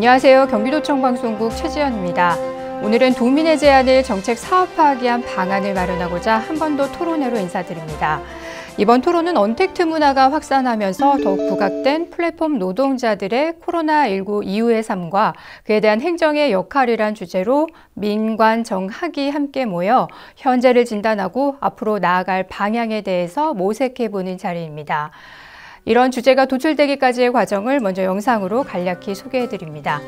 안녕하세요. 경기도청 방송국 최지연입니다. 오늘은 도민의 제안을 정책 사업화하기 위한 방안을 마련하고자 한 번 더 토론회로 인사드립니다. 이번 토론은 언택트 문화가 확산하면서 더욱 부각된 플랫폼 노동자들의 코로나19 이후의 삶과 그에 대한 행정의 역할이란 주제로 민관 정학이 함께 모여 현재를 진단하고 앞으로 나아갈 방향에 대해서 모색해보는 자리입니다. 이런 주제가 도출되기까지의 과정을 먼저 영상으로 간략히 소개해드립니다.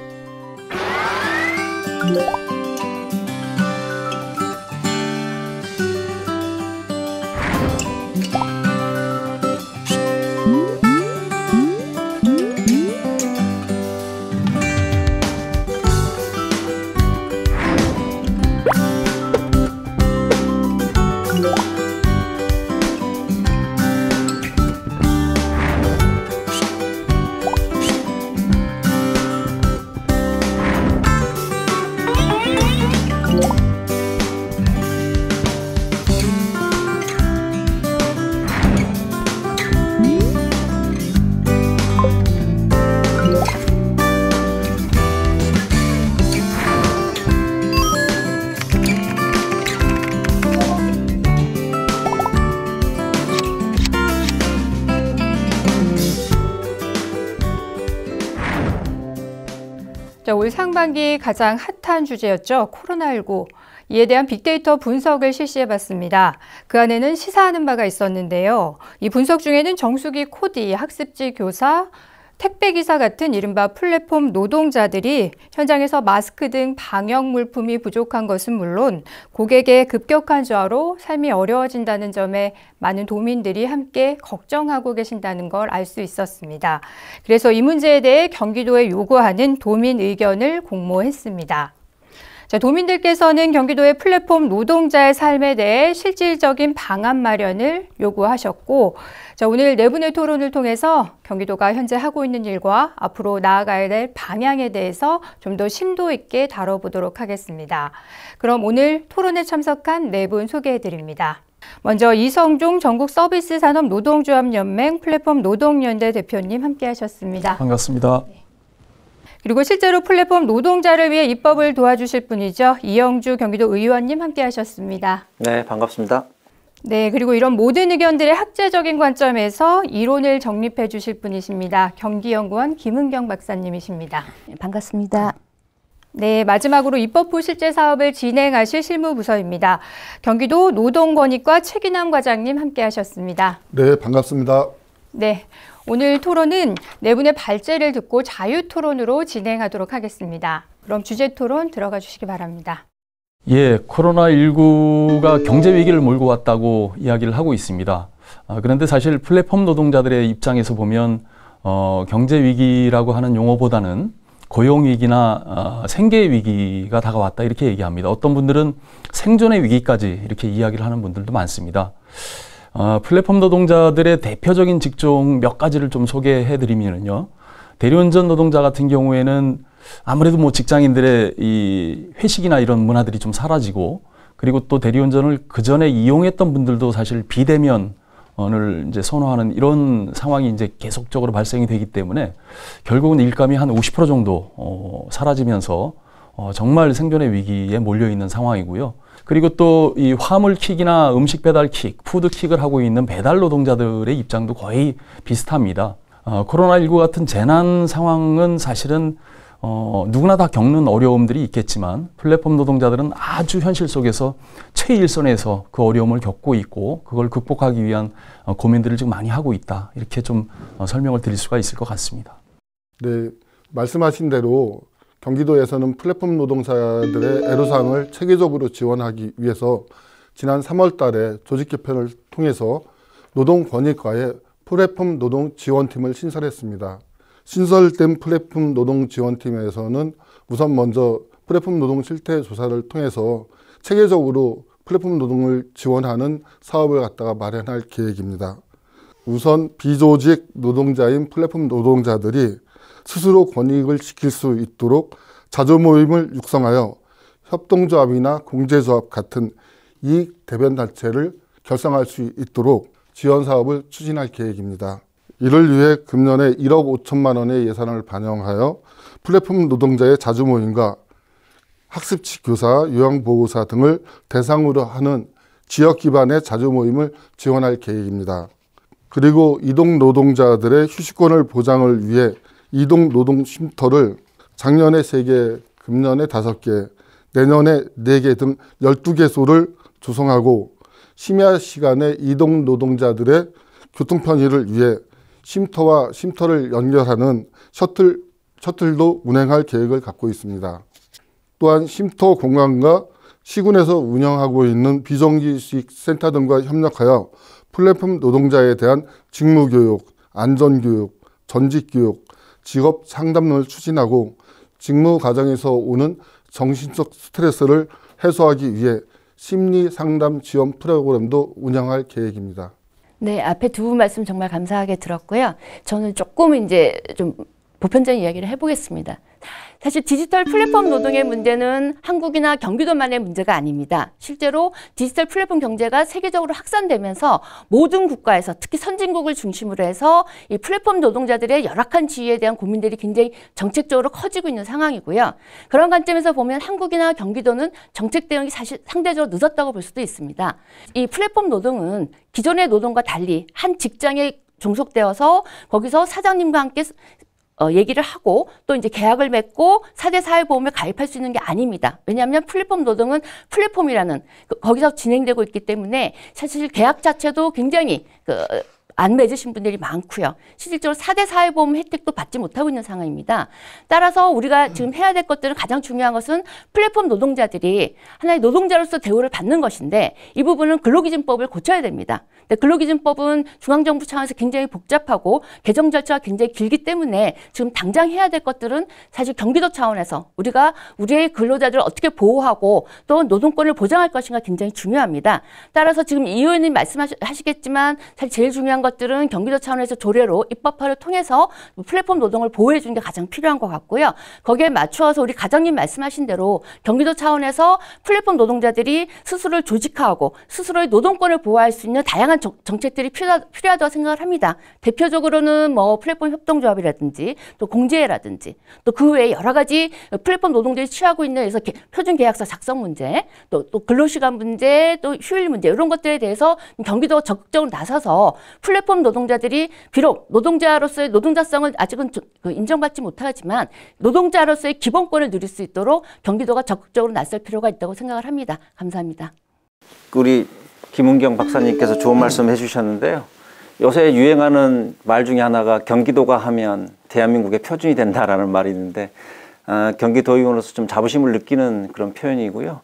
자, 네, 올 상반기 가장 핫한 주제였죠. 코로나19. 이에 대한 빅데이터 분석을 실시해 봤습니다. 그 안에는 시사하는 바가 있었는데요. 이 분석 중에는 정수기 코디, 학습지 교사, 택배기사 같은 이른바 플랫폼 노동자들이 현장에서 마스크 등 방역 물품이 부족한 것은 물론 고객의 급격한 저하로 삶이 어려워진다는 점에 많은 도민들이 함께 걱정하고 계신다는 걸 알 수 있었습니다. 그래서 이 문제에 대해 경기도에 요구하는 도민 의견을 공모했습니다. 자, 도민들께서는 경기도의 플랫폼 노동자의 삶에 대해 실질적인 방안 마련을 요구하셨고, 자, 오늘 네 분의 토론을 통해서 경기도가 현재 하고 있는 일과 앞으로 나아가야 될 방향에 대해서 좀 더 심도 있게 다뤄보도록 하겠습니다. 그럼 오늘 토론에 참석한 네 분 소개해 드립니다. 먼저 이성종 전국 서비스 산업 노동조합연맹 플랫폼 노동연대 대표님 함께 하셨습니다. 반갑습니다. 네. 그리고 실제로 플랫폼 노동자를 위해 입법을 도와주실 분이죠. 이영주 경기도 의원님 함께 하셨습니다. 네, 반갑습니다. 네, 그리고 이런 모든 의견들의 학제적인 관점에서 이론을 정립해 주실 분이십니다. 경기연구원 김은경 박사님이십니다. 네, 반갑습니다. 네, 마지막으로 입법부 실제 사업을 진행하실 실무부서입니다. 경기도 노동권익과 최기남 과장님 함께 하셨습니다. 네, 반갑습니다. 네, 오늘 토론은 네 분의 발제를 듣고 자유 토론으로 진행하도록 하겠습니다. 그럼 주제 토론 들어가 주시기 바랍니다. 예, 코로나19가 경제 위기를 몰고 왔다고 이야기를 하고 있습니다. 아, 그런데 사실 플랫폼 노동자들의 입장에서 보면 어, 경제 위기라고 하는 용어보다는 고용 위기나 어, 생계 위기가 다가왔다 이렇게 얘기합니다. 어떤 분들은 생존의 위기까지 이렇게 이야기를 하는 분들도 많습니다. 어, 플랫폼 노동자들의 대표적인 직종 몇 가지를 좀 소개해 드리면요. 대리운전 노동자 같은 경우에는 아무래도 뭐 직장인들의 이 회식이나 이런 문화들이 좀 사라지고 그리고 또 대리운전을 그 전에 이용했던 분들도 사실 비대면 을 이제 선호하는 이런 상황이 이제 계속적으로 발생이 되기 때문에 결국은 일감이 한 50% 정도 어, 사라지면서 어, 정말 생존의 위기에 몰려 있는 상황이고요. 그리고 또 이 화물킥이나 음식 배달킥, 푸드킥을 하고 있는 배달 노동자들의 입장도 거의 비슷합니다. 어, 코로나19 같은 재난 상황은 사실은 어, 누구나 다 겪는 어려움들이 있겠지만 플랫폼 노동자들은 아주 현실 속에서 최일선에서 그 어려움을 겪고 있고 그걸 극복하기 위한 어, 고민들을 지금 많이 하고 있다. 이렇게 좀 어, 설명을 드릴 수가 있을 것 같습니다. 네. 말씀하신 대로 경기도에서는 플랫폼 노동자들의 애로사항을 체계적으로 지원하기 위해서 지난 3월 달에 조직 개편을 통해서 노동권익과의 플랫폼 노동 지원팀을 신설했습니다. 신설된 플랫폼 노동 지원팀에서는 우선 먼저 플랫폼 노동 실태 조사를 통해서 체계적으로 플랫폼 노동을 지원하는 사업을 갖다가 마련할 계획입니다. 우선 비조직 노동자인 플랫폼 노동자들이 스스로 권익을 지킬 수 있도록 자조모임을 육성하여 협동조합이나 공제조합 같은 이익 대변 단체를 결성할 수 있도록 지원 사업을 추진할 계획입니다. 이를 위해 금년에 1억 5천만 원의 예산을 반영하여 플랫폼 노동자의 자주 모임과 학습지 교사, 요양보호사 등을 대상으로 하는 지역 기반의 자주 모임을 지원할 계획입니다. 그리고 이동 노동자들의 휴식권을 보장을 위해 이동 노동 쉼터를 작년에 3개 금년에 5개 내년에 4개등1 2 개소를 조성하고 심야 시간에 이동 노동자들의 교통 편의를 위해 쉼터와 쉼터를 연결하는 셔틀, 셔틀도 운행할 계획을 갖고 있습니다. 또한 쉼터 공간과 시군에서 운영하고 있는 비정규직 센터 등과 협력하여 플랫폼 노동자에 대한 직무교육, 안전교육, 전직교육, 직업 상담론을 추진하고 직무 과정에서 오는 정신적 스트레스를 해소하기 위해 심리 상담 지원 프로그램도 운영할 계획입니다. 네, 앞에 두 분 말씀 정말 감사하게 들었고요. 저는 조금 이제 좀 보편적인 이야기를 해보겠습니다. 사실 디지털 플랫폼 노동의 문제는 한국이나 경기도만의 문제가 아닙니다. 실제로 디지털 플랫폼 경제가 세계적으로 확산되면서 모든 국가에서 특히 선진국을 중심으로 해서 이 플랫폼 노동자들의 열악한 지위에 대한 고민들이 굉장히 정책적으로 커지고 있는 상황이고요. 그런 관점에서 보면 한국이나 경기도는 정책 대응이 사실 상대적으로 늦었다고 볼 수도 있습니다. 이 플랫폼 노동은 기존의 노동과 달리 한 직장에 종속되어서 거기서 사장님과 함께 어, 얘기를 하고 또 이제 계약을 맺고 사대 사회보험에 가입할 수 있는 게 아닙니다. 왜냐하면 플랫폼 노동은 플랫폼이라는 그 거기서 진행되고 있기 때문에 사실 계약 자체도 굉장히 그안 맺으신 분들이 많고요. 실질적으로 사대 사회보험 혜택도 받지 못하고 있는 상황입니다. 따라서 우리가 지금 해야 될 것들은 가장 중요한 것은 플랫폼 노동자들이 하나의 노동자로서 대우를 받는 것인데 이 부분은 근로기준법을 고쳐야 됩니다. 근데 근로기준법은 중앙정부 차원에서 굉장히 복잡하고 개정 절차가 굉장히 길기 때문에 지금 당장 해야 될 것들은 사실 경기도 차원에서 우리가 우리의 근로자들을 어떻게 보호하고 또 노동권을 보장할 것인가 굉장히 중요합니다. 따라서 지금 이 의원님 말씀하시겠지만 사실 제일 중요한 이런 것들은 경기도 차원에서 조례로 입법화를 통해서 플랫폼 노동을 보호해 주는 게 가장 필요한 것 같고요. 거기에 맞추어서 우리 가장님 말씀하신 대로 경기도 차원에서 플랫폼 노동자들이 스스로를 조직화하고 스스로의 노동권을 보호할 수 있는 다양한 정책들이 필요하, 다고 생각을 합니다. 대표적으로는 뭐 플랫폼 협동조합이라든지 또 공제라든지 또 그 외에 여러 가지 플랫폼 노동자들이 취하고 있는 그래서 표준 계약서 작성 문제 또, 또 근로시간 문제 또 휴일 문제 이런 것들에 대해서 경기도가 적극적으로 나서서 플랫 플랫폼 노동자들이 비록 노동자로서의 노동자성을 아직은 그 인정받지 못하지만 노동자로서의 기본권을 누릴 수 있도록 경기도가 적극적으로 나설 필요가 있다고 생각을 합니다. 감사합니다. 우리 김은경 박사님께서 좋은 말씀 해주셨는데요. 요새 유행하는 말 중에 하나가 경기도가 하면 대한민국의 표준이 된다라는 말이 있는데 아, 경기도의원으로서 좀 자부심을 느끼는 그런 표현이고요.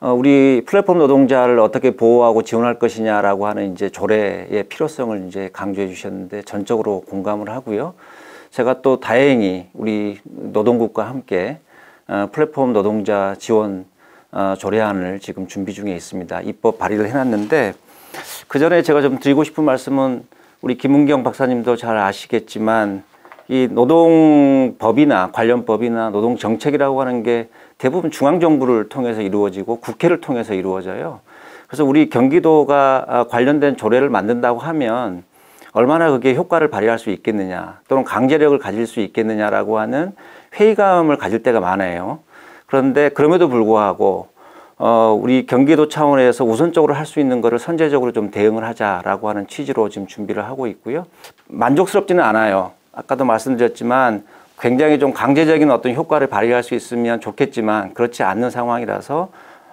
어, 우리 플랫폼 노동자를 어떻게 보호하고 지원할 것이냐라고 하는 이제 조례의 필요성을 이제 강조해 주셨는데 전적으로 공감을 하고요. 제가 또 다행히 우리 노동국과 함께 어, 플랫폼 노동자 지원 어, 조례안을 지금 준비 중에 있습니다. 입법 발의를 해놨는데 그 전에 제가 좀 드리고 싶은 말씀은 우리 김은경 박사님도 잘 아시겠지만 이 노동법이나 관련 법이나 노동 정책이라고 하는 게 대부분 중앙정부를 통해서 이루어지고 국회를 통해서 이루어져요. 그래서 우리 경기도가 아, 관련된 조례를 만든다고 하면 얼마나 그게 효과를 발휘할 수 있겠느냐 또는 강제력을 가질 수 있겠느냐라고 하는 회의감을 가질 때가 많아요. 그런데 그럼에도 불구하고 어, 우리 경기도 차원에서 우선적으로 할 수 있는 것을 선제적으로 좀 대응을 하자라고 하는 취지로 지금 준비를 하고 있고요. 만족스럽지는 않아요. 아까도 말씀드렸지만 굉장히 좀 강제적인 어떤 효과를 발휘할 수 있으면 좋겠지만 그렇지 않는 상황이라서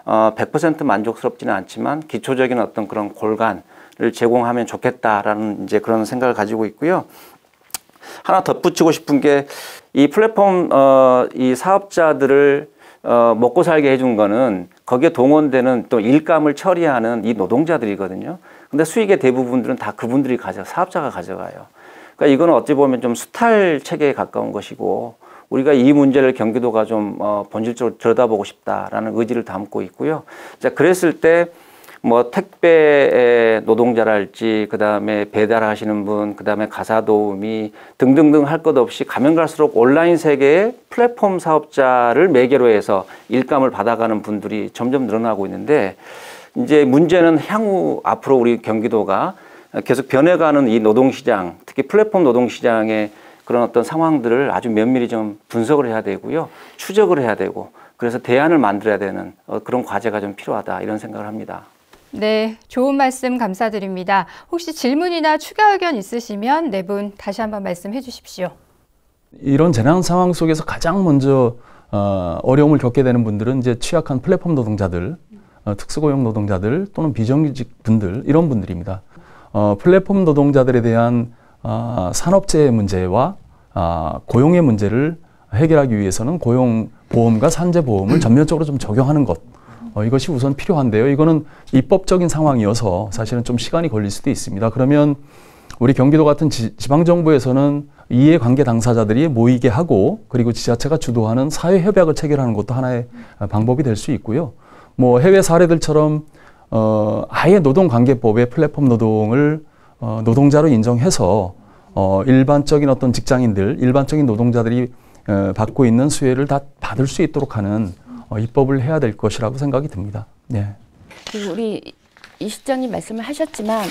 어, 100% 만족스럽지는 않지만 기초적인 어떤 그런 골간을 제공하면 좋겠다라는 이제 그런 생각을 가지고 있고요. 하나 덧붙이고 싶은 게 이 플랫폼 어, 이 사업자들을 어, 먹고 살게 해준 거는 거기에 동원되는 또 일감을 처리하는 이 노동자들이거든요. 근데 수익의 대부분들은 다 그분들이 가져 사업자가 가져가요. 그러니까 이건 어찌 보면 좀 수탈 체계에 가까운 것이고 우리가 이 문제를 경기도가 좀 어, 본질적으로 들여다보고 싶다라는 의지를 담고 있고요. 자 그랬을 때. 뭐 택배 노동자랄지 그다음에 배달하시는 분 그다음에 가사 도우미 등등등 할 것 없이 가면 갈수록 온라인 세계의 플랫폼 사업자를 매개로 해서 일감을 받아가는 분들이 점점 늘어나고 있는데 이제 문제는 향후 앞으로 우리 경기도가 계속 변해가는 이 노동시장, 특히 플랫폼 노동시장의 그런 어떤 상황들을 아주 면밀히 좀 분석을 해야 되고요. 추적을 해야 되고, 그래서 대안을 만들어야 되는 어, 그런 과제가 좀 필요하다, 이런 생각을 합니다. 네, 좋은 말씀 감사드립니다. 혹시 질문이나 추가 의견 있으시면 네 분 다시 한번 말씀해 주십시오. 이런 재난 상황 속에서 가장 먼저 어, 려움을 겪게 되는 분들은 이제 취약한 플랫폼 노동자들, 어, 특수고용 노동자들 또는 비정규직 분들 이런 분들입니다. 어, 플랫폼 노동자들에 대한 어, 산업재해 문제와 어, 고용의 문제를 해결하기 위해서는 고용보험과 산재보험을 전면적으로 좀 적용하는 것 어, 이것이 우선 필요한데요. 이거는 입법적인 상황이어서 사실은 좀 시간이 걸릴 수도 있습니다. 그러면 우리 경기도 같은 지, 지 방정부에서는 이해관계 당사자들이 모이게 하고 그리고 지자체가 주도하는 사회협약을 체결하는 것도 하나의 방법이 될 수 있고요. 뭐 해외 사례들처럼 어, 아예 노동관계법에 플랫폼 노동을 어, 노동자로 인정해서 어, 일반적인 어떤 직장인들, 일반적인 노동자들이 어, 받고 있는 수혜를 다 받을 수 있도록 하는 어, 입법을 해야 될 것이라고 생각이 듭니다. 네. 그리고 우리 이 실장님 말씀을 하셨지만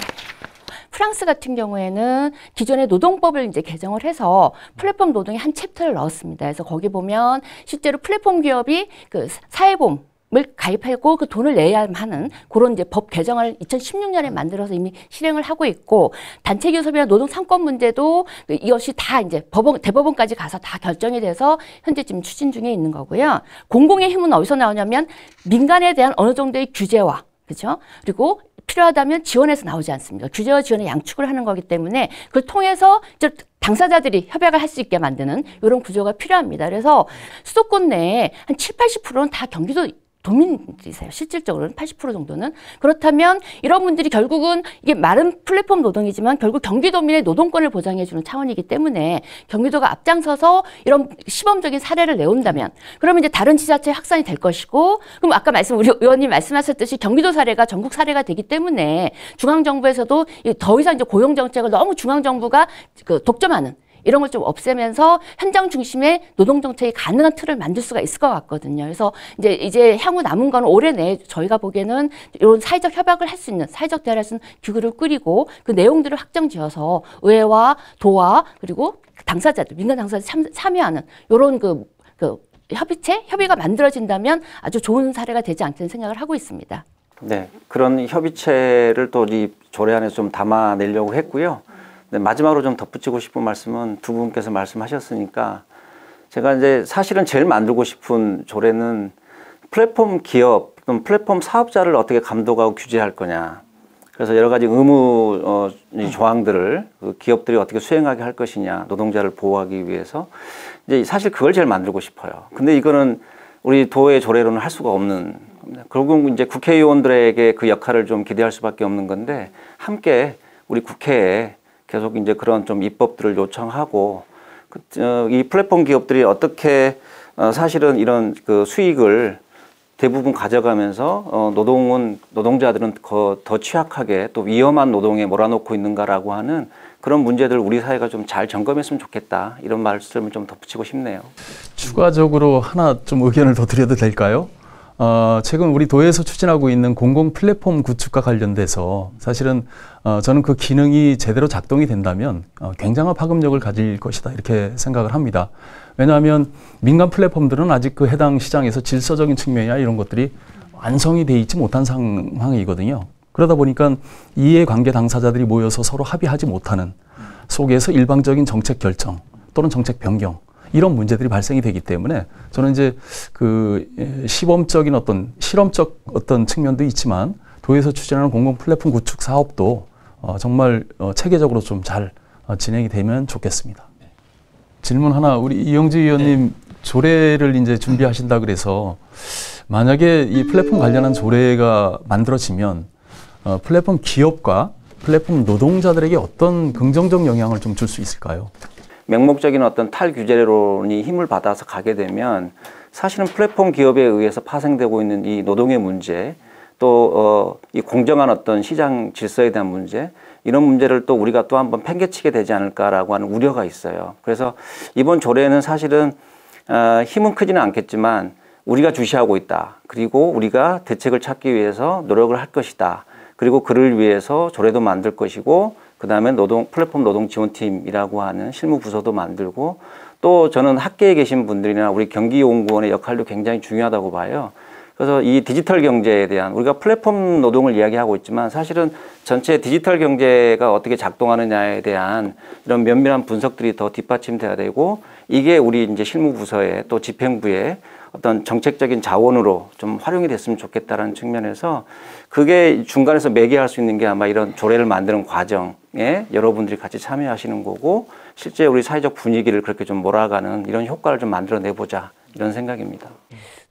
프랑스 같은 경우에는 기존의 노동법을 이제 개정을 해서 플랫폼 노동의 한 챕터를 넣었습니다. 그래서 거기 보면 실제로 플랫폼 기업이 그 사회보험 을 가입하고 그 돈을 내야 하는 그런 이제 법 개정을 2016년에 음. 만들어서 이미 실행을 하고 있고 단체 교섭이나 노동 상권 문제도 그 이것이 다 이제 법원 대법원까지 가서 다 결정이 돼서 현재 지금 추진 중에 있는 거고요. 공공의 힘은 어디서 나오냐면 민간에 대한 어느 정도의 규제와 그죠? 렇 그리고 필요하다면 지원해서 나오지 않습니다. 규제와 지원의 양축을 하는 거기 때문에 그걸 통해서 당사자들이 협약을 할 수 있게 만드는 이런 구조가 필요합니다. 그래서 음. 수도권 내에 한 7, 80%는 다 경기도 도민이세요. 실질적으로는 80% 정도는. 그렇다면 이런 분들이 결국은 이게 마른 플랫폼 노동이지만 결국 경기도민의 노동권을 보장해주는 차원이기 때문에 경기도가 앞장서서 이런 시범적인 사례를 내온다면 그러면 이제 다른 지자체 확산이 될 것이고 그럼 아까 말씀 우리 의원님 말씀하셨듯이 경기도 사례가 전국 사례가 되기 때문에 중앙정부에서도 더 이상 이제 고용 정책을 너무 중앙정부가 그 독점하는 이런 걸 좀 없애면서 현장 중심의 노동 정책이 가능한 틀을 만들 수가 있을 것 같거든요. 그래서 이제 이제 향후 남은 거는 올해 내에 저희가 보기에는 이런 사회적 협약을 할 수 있는 사회적 대화를 할수는 기구를 꾸리고 그 내용들을 확정지어서 의회와 도와 그리고 당사자들 민간 당사자 참, 참여하는 이런 그, 그 협의체 협의가 만들어진다면 아주 좋은 사례가 되지 않겠는 생각을 하고 있습니다. 네, 그런 협의체를 또 이 조례 안에 좀 담아내려고 했고요. 네, 마지막으로 좀 덧붙이고 싶은 말씀은 두 분께서 말씀하셨으니까 제가 이제 사실은 제일 만들고 싶은 조례는 플랫폼 기업 또는 플랫폼 사업자를 어떻게 감독하고 규제할 거냐. 그래서 여러 가지 의무 어, 조항들을 그 기업들이 어떻게 수행하게 할 것이냐 노동자를 보호하기 위해서 이제 사실 그걸 제일 만들고 싶어요. 근데 이거는 우리 도의 조례로는 할 수가 없는 겁니다. 결국 이제 국회의원들에게 그 역할을 좀 기대할 수밖에 없는 건데 함께 우리 국회에 계속 이제 그런 좀 입법들을 요청하고 그, 어, 이 플랫폼 기업들이 어떻게 어, 사실은 이런 그 수익을 대부분 가져가면서 어, 노동은 노동자들은 더 취약하게 또 위험한 노동에 몰아넣고 있는가라고 하는 그런 문제들 우리 사회가 좀 잘 점검했으면 좋겠다 이런 말씀을 좀 덧붙이고 싶네요. 추가적으로 하나 좀 의견을 더 드려도 될까요? 어, 최근 우리 도에서 추진하고 있는 공공 플랫폼 구축과 관련돼서 사실은 어, 저는 그 기능이 제대로 작동이 된다면 어, 굉장한 파급력을 가질 것이다 이렇게 생각을 합니다. 왜냐하면 민간 플랫폼들은 아직 그 해당 시장에서 질서적인 측면이나 이런 것들이 완성이 돼 있지 못한 상황이거든요. 그러다 보니까 이해관계 당사자들이 모여서 서로 합의하지 못하는 속에서 일방적인 정책 결정 또는 정책 변경 이런 문제들이 발생이 되기 때문에 저는 이제 그 예, 시범적인 어떤 실험적 어떤 측면도 있지만 도에서 추진하는 공공 플랫폼 구축 사업도 어, 정말 어, 체계적으로 좀잘어 진행이 되면 좋겠습니다. 질문 하나 우리 이영지 위원님 네. 조례를 이제 준비하신다 그래서 만약에 이 플랫폼 관련한 조례가 만들어지면 어, 플랫폼 기업과 플랫폼 노동자들에게 어떤 긍정적 영향을 좀 줄 수 있을까요? 맹목적인 어떤 탈규제론이 힘을 받아서 가게 되면 사실은 플랫폼 기업에 의해서 파생되고 있는 이 노동의 문제 또이 어 공정한 어떤 시장 질서에 대한 문제 이런 문제를 또 우리가 또 한 번 팽개치게 되지 않을까라고 하는 우려가 있어요. 그래서 이번 조례는 사실은 어, 힘은 크지는 않겠지만 우리가 주시하고 있다. 그리고 우리가 대책을 찾기 위해서 노력을 할 것이다. 그리고 그를 위해서 조례도 만들 것이고 그 다음에 노동 플랫폼 노동 지원팀이라고 하는 실무 부서도 만들고 또 저는 학계에 계신 분들이나 우리 경기연구원의 역할도 굉장히 중요하다고 봐요. 그래서 이 디지털 경제에 대한 우리가 플랫폼 노동을 이야기하고 있지만 사실은 전체 디지털 경제가 어떻게 작동하느냐에 대한 이런 면밀한 분석들이 더 뒷받침돼야 되고 이게 우리 이제 실무부서에 또 집행부에 어떤 정책적인 자원으로 좀 활용이 됐으면 좋겠다라는 측면에서 그게 중간에서 매개할 수 있는 게 아마 이런 조례를 만드는 과정에 여러분들이 같이 참여하시는 거고 실제 우리 사회적 분위기를 그렇게 좀 몰아가는 이런 효과를 좀 만들어내보자 이런 생각입니다.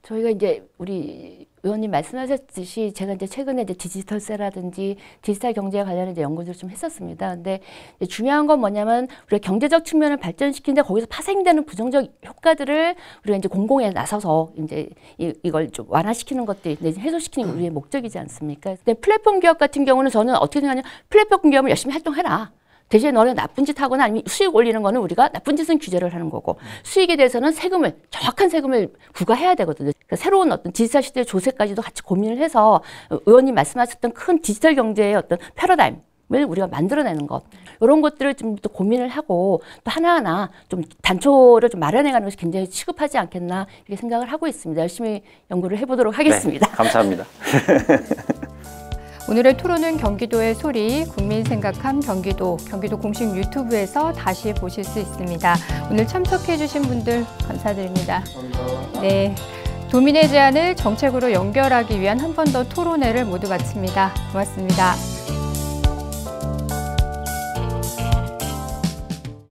저희가 이제 우리 의원님 말씀하셨듯이 제가 이제 최근에 이제 디지털세라든지 디지털 경제에 관련된 연구들을 좀 했었습니다. 근데 이제 중요한 건 뭐냐면 우리가 경제적 측면을 발전시키는데 거기서 파생되는 부정적 효과들을 우리가 이제 공공에 나서서 이제 이, 이걸 좀 완화시키는 것들이 제 해소시키는 게 우리의 목적이지 않습니까? 근데 플랫폼 기업 같은 경우는 저는 어떻게 생각하냐면 플랫폼 기업을 열심히 활동해라. 대신에 너네 나쁜 짓 하거나 아니면 수익 올리는 거는 우리가 나쁜 짓은 규제를 하는 거고 수익에 대해서는 세금을 정확한 세금을 부과해야 되거든요. 그러니까 새로운 어떤 디지털 시대의 조세까지도 같이 고민을 해서 의원님 말씀하셨던 큰 디지털 경제의 어떤 패러다임 을 우리가 만들어내는 것 이런 것들을 좀 더 고민을 하고 또 하나하나 좀 단초를 좀 마련해가는 것이 굉장히 취급하지 않겠나 이렇게 생각을 하고 있습니다. 열심히 연구를 해보도록 하겠습니다. 네, 감사합니다. 오늘의 토론은 경기도의 소리, 국민 생각함 경기도, 경기도 공식 유튜브에서 다시 보실 수 있습니다. 오늘 참석해주신 분들 감사드립니다. 네. 도민의 제안을 정책으로 연결하기 위한 한 번 더 토론회를 모두 마칩니다. 고맙습니다.